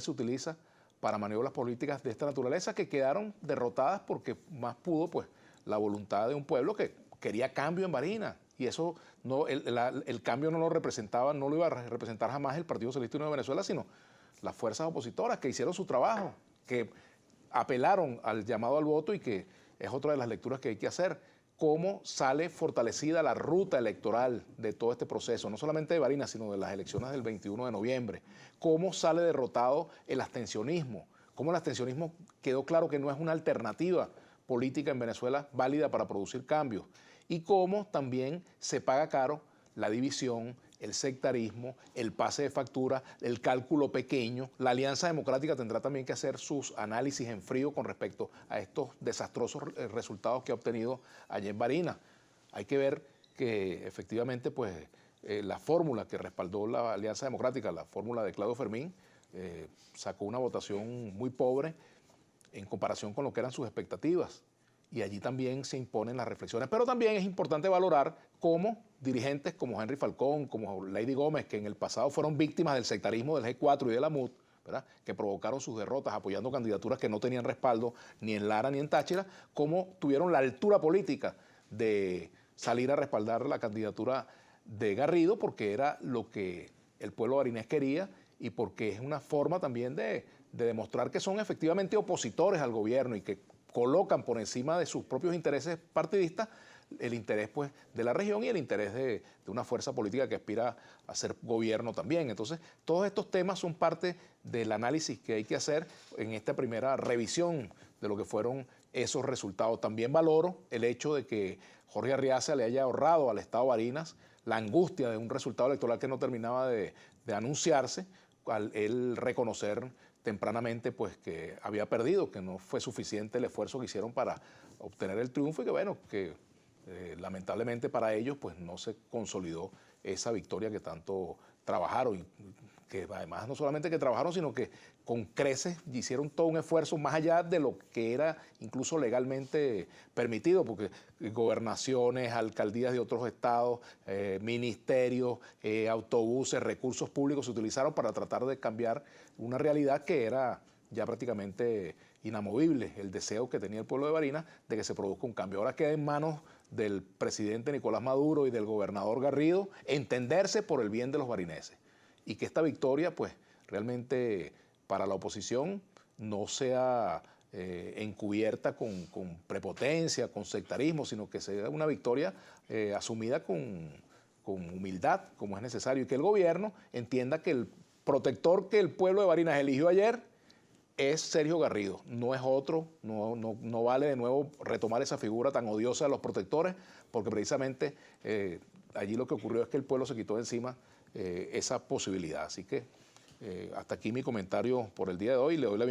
se utiliza para maniobras políticas de esta naturaleza que quedaron derrotadas porque más pudo pues la voluntad de un pueblo que quería cambio en Marina y eso no el, cambio no lo representaba, no lo iba a representar jamás el Partido Socialista Unido de Venezuela, sino las fuerzas opositoras que hicieron su trabajo, que apelaron al llamado al voto y que es otra de las lecturas que hay que hacer cómo sale fortalecida la ruta electoral de todo este proceso, no solamente de Barinas, sino de las elecciones del 21 de noviembre, cómo sale derrotado el abstencionismo, cómo el abstencionismo quedó claro que no es una alternativa política en Venezuela válida para producir cambios y cómo también se paga caro la división, el sectarismo, el pase de factura, el cálculo pequeño. La Alianza Democrática tendrá también que hacer sus análisis en frío con respecto a estos desastrosos eh, resultados que ha obtenido ayer Barina. Hay que ver que efectivamente pues, eh, la fórmula que respaldó la Alianza Democrática, la fórmula de Claudio Fermín, eh, sacó una votación muy pobre en comparación con lo que eran sus expectativas y allí también se imponen las reflexiones. Pero también es importante valorar cómo dirigentes como Henry Falcón, como Lady Gómez, que en el pasado fueron víctimas del sectarismo del G4 y de la MUD, que provocaron sus derrotas apoyando candidaturas que no tenían respaldo ni en Lara ni en Táchira, cómo tuvieron la altura política de salir a respaldar la candidatura de Garrido porque era lo que el pueblo barinés quería y porque es una forma también de, de demostrar que son efectivamente opositores al gobierno y que colocan por encima de sus propios intereses partidistas el interés pues, de la región y el interés de, una fuerza política que aspira a ser gobierno también. Entonces, todos estos temas son parte del análisis que hay que hacer en esta primera revisión de lo que fueron esos resultados. También valoro el hecho de que Jorge Arriaza le haya ahorrado al Estado Barinas la angustia de un resultado electoral que no terminaba de, de anunciarse, al él reconocer tempranamente pues que había perdido, que no fue suficiente el esfuerzo que hicieron para obtener el triunfo y que bueno, que eh, lamentablemente para ellos pues no se consolidó esa victoria que tanto trabajaron que además no solamente que trabajaron, sino que con creces hicieron todo un esfuerzo más allá de lo que era incluso legalmente permitido, porque gobernaciones, alcaldías de otros estados, eh, ministerios, eh, autobuses, recursos públicos se utilizaron para tratar de cambiar una realidad que era ya prácticamente inamovible, el deseo que tenía el pueblo de Barinas de que se produzca un cambio. Ahora queda en manos del presidente Nicolás Maduro y del gobernador Garrido entenderse por el bien de los barineses y que esta victoria, pues realmente para la oposición no sea eh, encubierta con, prepotencia, con sectarismo, sino que sea una victoria eh, asumida con, humildad, como es necesario, y que el gobierno entienda que el protector que el pueblo de Barinas eligió ayer es Sergio Garrido, no es otro, no, vale de nuevo retomar esa figura tan odiosa de los protectores, porque precisamente eh, allí lo que ocurrió es que el pueblo se quitó de encima eh, esa posibilidad. Así que eh, hasta aquí mi comentario por el día de hoy.